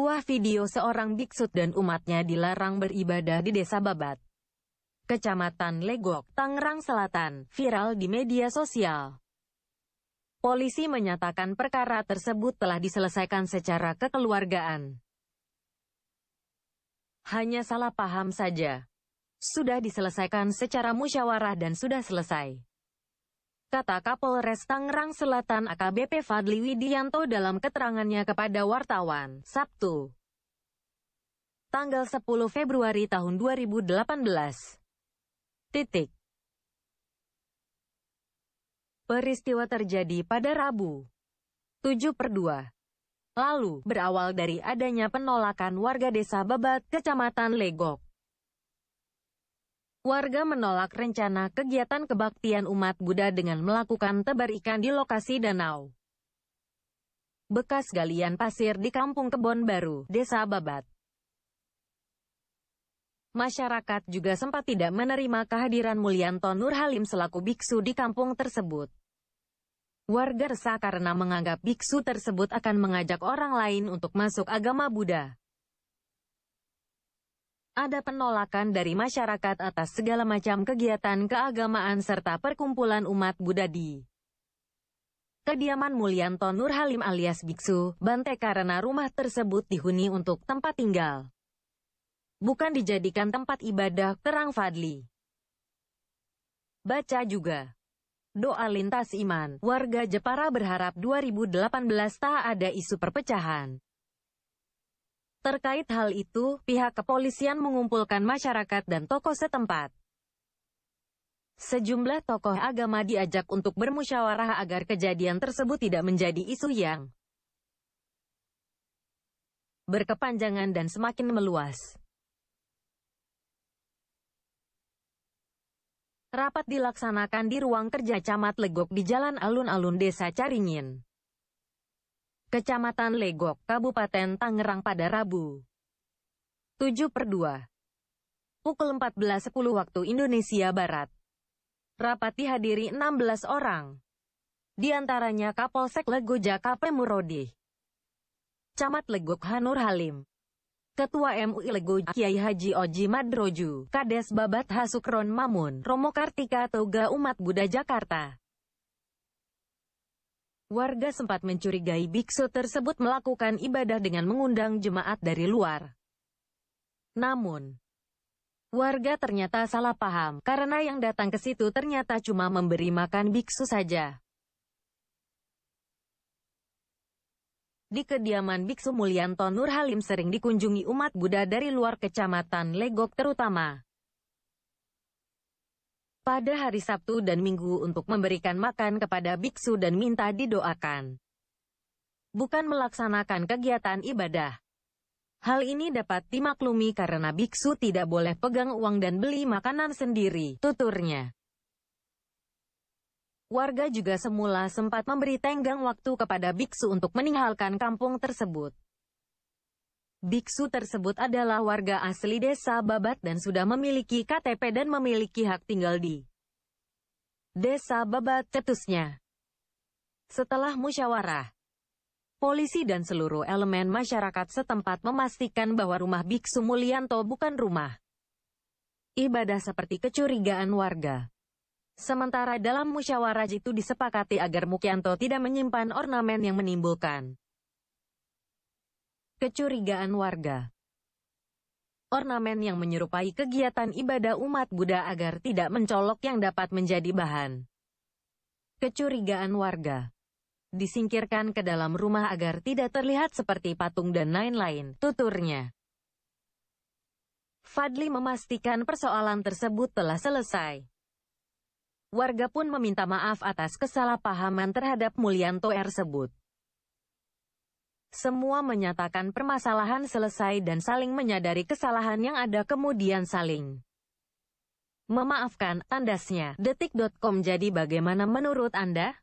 sebuah video seorang biksu dan umatnya dilarang beribadah di desa Babat. Kecamatan Legok, Tangerang Selatan, viral di media sosial. Polisi menyatakan perkara tersebut telah diselesaikan secara kekeluargaan. Hanya salah paham saja. Sudah diselesaikan secara musyawarah dan sudah selesai kata Kapolres Tangerang Selatan AKBP Fadli Widianto dalam keterangannya kepada wartawan, Sabtu, tanggal 10 Februari tahun 2018. Titik. Peristiwa terjadi pada Rabu, 7 per 2. Lalu, berawal dari adanya penolakan warga desa Babat, Kecamatan Legok. Warga menolak rencana kegiatan kebaktian umat Buddha dengan melakukan tebar ikan di lokasi danau. Bekas galian pasir di Kampung Kebon Baru, Desa Babat. Masyarakat juga sempat tidak menerima kehadiran Mulyanto Nur Halim selaku biksu di kampung tersebut. Warga resah karena menganggap biksu tersebut akan mengajak orang lain untuk masuk agama Buddha ada penolakan dari masyarakat atas segala macam kegiatan keagamaan serta perkumpulan umat Buddha di kediaman Mulyanto Nur Halim alias Biksu, Bante karena rumah tersebut dihuni untuk tempat tinggal. Bukan dijadikan tempat ibadah, terang Fadli. Baca juga. Doa lintas iman, warga Jepara berharap 2018 tak ada isu perpecahan. Terkait hal itu, pihak kepolisian mengumpulkan masyarakat dan tokoh setempat. Sejumlah tokoh agama diajak untuk bermusyawarah agar kejadian tersebut tidak menjadi isu yang berkepanjangan dan semakin meluas. Rapat dilaksanakan di ruang kerja Camat Legok di Jalan Alun-Alun Desa Caringin. Kecamatan Legok, Kabupaten Tangerang pada Rabu. 7 per 2. Pukul 14.10 waktu Indonesia Barat. Rapat dihadiri 16 orang. Di antaranya Kapolsek Legoja KP Murodi. Camat Legok Hanur Halim. Ketua MUI Lego Kiai Haji Oji Madroju, Kades Babat Hasukron Mamun, Romo Kartika Toga Umat Buddha Jakarta. Warga sempat mencurigai biksu tersebut melakukan ibadah dengan mengundang jemaat dari luar. Namun, warga ternyata salah paham karena yang datang ke situ ternyata cuma memberi makan biksu saja. Di kediaman Biksu Mulyanto Nur Halim sering dikunjungi umat Buddha dari luar kecamatan Legok terutama pada hari Sabtu dan Minggu untuk memberikan makan kepada biksu dan minta didoakan. Bukan melaksanakan kegiatan ibadah. Hal ini dapat dimaklumi karena biksu tidak boleh pegang uang dan beli makanan sendiri, tuturnya. Warga juga semula sempat memberi tenggang waktu kepada biksu untuk meninggalkan kampung tersebut. Biksu tersebut adalah warga asli desa Babat dan sudah memiliki KTP dan memiliki hak tinggal di desa Babat cetusnya. Setelah musyawarah, polisi dan seluruh elemen masyarakat setempat memastikan bahwa rumah Biksu Mulyanto bukan rumah ibadah seperti kecurigaan warga. Sementara dalam musyawarah itu disepakati agar Mukianto tidak menyimpan ornamen yang menimbulkan Kecurigaan warga Ornamen yang menyerupai kegiatan ibadah umat Buddha agar tidak mencolok yang dapat menjadi bahan kecurigaan warga disingkirkan ke dalam rumah agar tidak terlihat seperti patung dan lain-lain, tuturnya. Fadli memastikan persoalan tersebut telah selesai. Warga pun meminta maaf atas kesalahpahaman terhadap Mulyanto tersebut. Semua menyatakan permasalahan selesai dan saling menyadari kesalahan yang ada kemudian saling memaafkan, tandasnya. Detik.com jadi bagaimana menurut Anda?